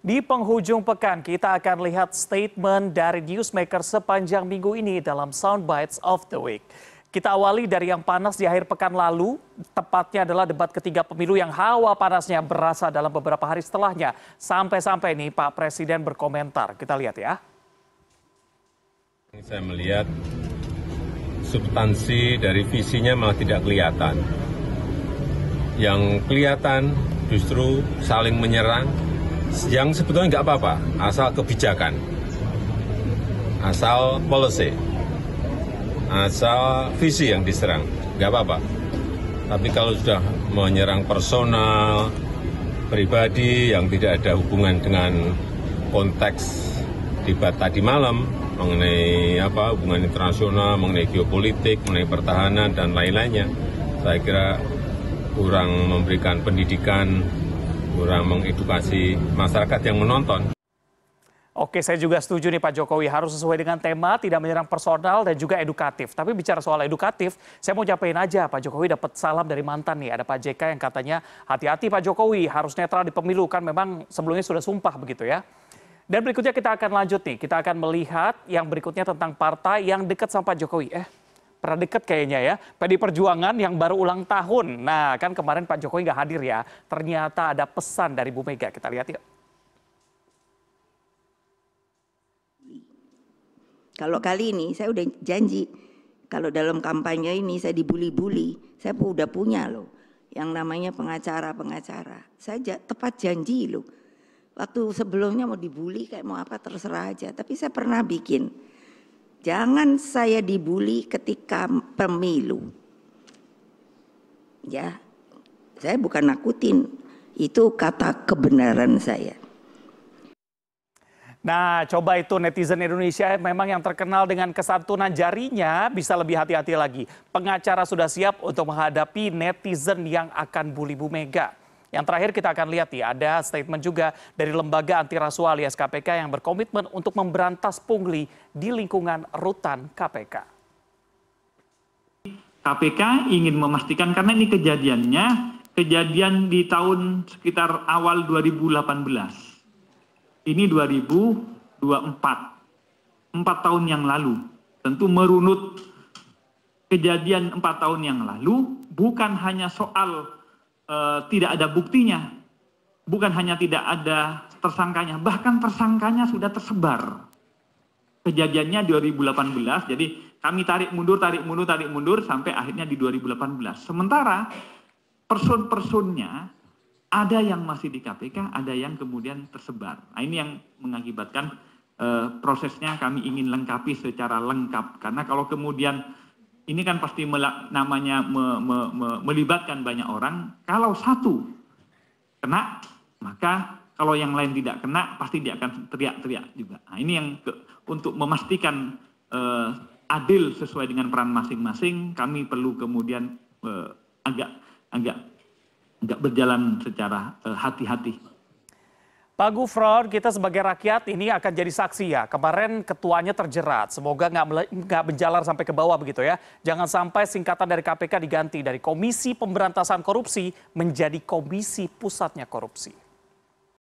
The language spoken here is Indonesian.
Di penghujung pekan, kita akan lihat statement dari newsmaker sepanjang minggu ini dalam Soundbites of the Week. Kita awali dari yang panas di akhir pekan lalu, tepatnya adalah debat ketiga pemilu yang hawa panasnya berasa dalam beberapa hari setelahnya. Sampai-sampai nih Pak Presiden berkomentar, kita lihat ya. Ini Saya melihat substansi dari visinya malah tidak kelihatan. Yang kelihatan justru saling menyerang, yang sebetulnya nggak apa-apa, asal kebijakan, asal policy, asal visi yang diserang, nggak apa-apa. Tapi kalau sudah menyerang personal, pribadi yang tidak ada hubungan dengan konteks debat tadi malam mengenai apa hubungan internasional, mengenai geopolitik, mengenai pertahanan dan lain-lainnya, saya kira kurang memberikan pendidikan kurang mengedukasi masyarakat yang menonton. Oke, saya juga setuju nih Pak Jokowi harus sesuai dengan tema, tidak menyerang personal dan juga edukatif. Tapi bicara soal edukatif, saya mau capain aja Pak Jokowi dapat salam dari mantan nih. Ada Pak JK yang katanya hati-hati Pak Jokowi harus netral di pemilu kan memang sebelumnya sudah sumpah begitu ya. Dan berikutnya kita akan lanjut nih, kita akan melihat yang berikutnya tentang partai yang dekat sama Pak Jokowi. Eh, pernah deket kayaknya ya. PD Perjuangan yang baru ulang tahun. Nah, kan kemarin Pak Jokowi nggak hadir ya. Ternyata ada pesan dari Bu Mega. Kita lihat yuk. Kalau kali ini saya udah janji kalau dalam kampanye ini saya dibully-bully, saya udah punya loh yang namanya pengacara-pengacara. Saya tepat janji loh. Waktu sebelumnya mau dibully kayak mau apa terserah aja, tapi saya pernah bikin Jangan saya dibully ketika pemilu. Ya, saya bukan nakutin. Itu kata kebenaran saya. Nah, coba itu netizen Indonesia memang yang terkenal dengan kesantunan jarinya bisa lebih hati-hati lagi. Pengacara sudah siap untuk menghadapi netizen yang akan bully Bu Mega. Yang terakhir kita akan lihat nih, ada statement juga dari lembaga anti rasuah alias KPK yang berkomitmen untuk memberantas pungli di lingkungan rutan KPK. KPK ingin memastikan karena ini kejadiannya kejadian di tahun sekitar awal 2018. Ini 2024. 4 tahun yang lalu. Tentu merunut kejadian 4 tahun yang lalu bukan hanya soal Eh, tidak ada buktinya. Bukan hanya tidak ada tersangkanya, bahkan tersangkanya sudah tersebar. Kejadiannya 2018, jadi kami tarik mundur, tarik mundur, tarik mundur sampai akhirnya di 2018. Sementara person-personnya ada yang masih di KPK, ada yang kemudian tersebar. Nah, ini yang mengakibatkan e, prosesnya kami ingin lengkapi secara lengkap karena kalau kemudian ini kan pasti namanya me, me, me, melibatkan banyak orang. Kalau satu kena, maka kalau yang lain tidak kena, pasti dia akan teriak-teriak juga. Nah, ini yang ke, untuk memastikan eh, adil sesuai dengan peran masing-masing, kami perlu kemudian eh, agak agak agak berjalan secara eh, hati-hati. Eh, Pak Gufron, kita sebagai rakyat ini akan jadi saksi ya. Kemarin ketuanya terjerat, semoga nggak menjalar sampai ke bawah begitu ya. Jangan sampai singkatan dari KPK diganti dari Komisi Pemberantasan Korupsi menjadi Komisi Pusatnya Korupsi.